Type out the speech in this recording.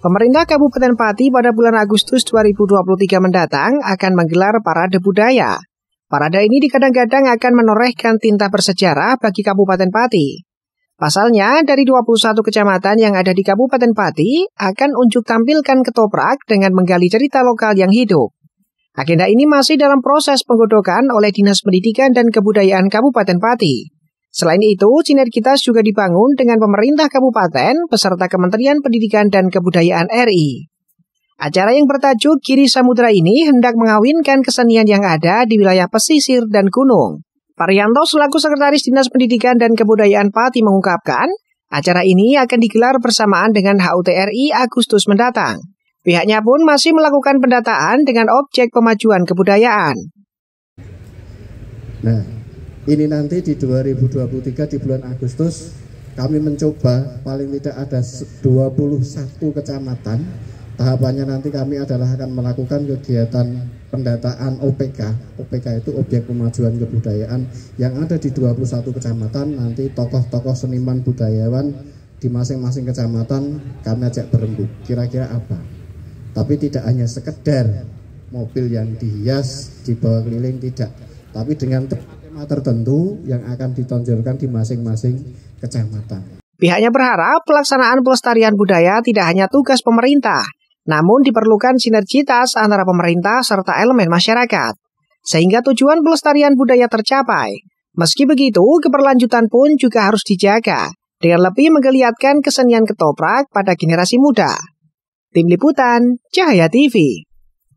Pemerintah Kabupaten Pati pada bulan Agustus 2023 mendatang akan menggelar parade budaya. Parade ini dikadang-kadang akan menorehkan tinta bersejarah bagi Kabupaten Pati. Pasalnya, dari 21 kecamatan yang ada di Kabupaten Pati akan unjuk tampilkan ketoprak dengan menggali cerita lokal yang hidup. Agenda ini masih dalam proses penggodokan oleh Dinas Pendidikan dan Kebudayaan Kabupaten Pati. Selain itu, sinergitas juga dibangun dengan pemerintah kabupaten beserta Kementerian Pendidikan dan Kebudayaan RI. Acara yang bertajuk Kiri Samudra ini hendak mengawinkan kesenian yang ada di wilayah pesisir dan gunung. Parianto selaku Sekretaris Dinas Pendidikan dan Kebudayaan Pati mengungkapkan, acara ini akan digelar bersamaan dengan HUT RI Agustus mendatang. Pihaknya pun masih melakukan pendataan dengan objek pemajuan kebudayaan. Nah, ini nanti di 2023 di bulan Agustus kami mencoba paling tidak ada 21 kecamatan tahapannya nanti kami adalah akan melakukan kegiatan pendataan OPK OPK itu objek pemajuan kebudayaan yang ada di 21 kecamatan nanti tokoh-tokoh seniman budayawan di masing-masing kecamatan kami ajak berembuk kira-kira apa tapi tidak hanya sekedar mobil yang dihias dibawa keliling tidak tapi dengan tema tertentu yang akan ditonjolkan di masing-masing kecamatan. Pihaknya berharap pelaksanaan pelestarian budaya tidak hanya tugas pemerintah, namun diperlukan sinergitas antara pemerintah serta elemen masyarakat, sehingga tujuan pelestarian budaya tercapai. Meski begitu, keberlanjutan pun juga harus dijaga, dengan lebih menggeliatkan kesenian ketoprak pada generasi muda. Tim Liputan, Cahaya TV.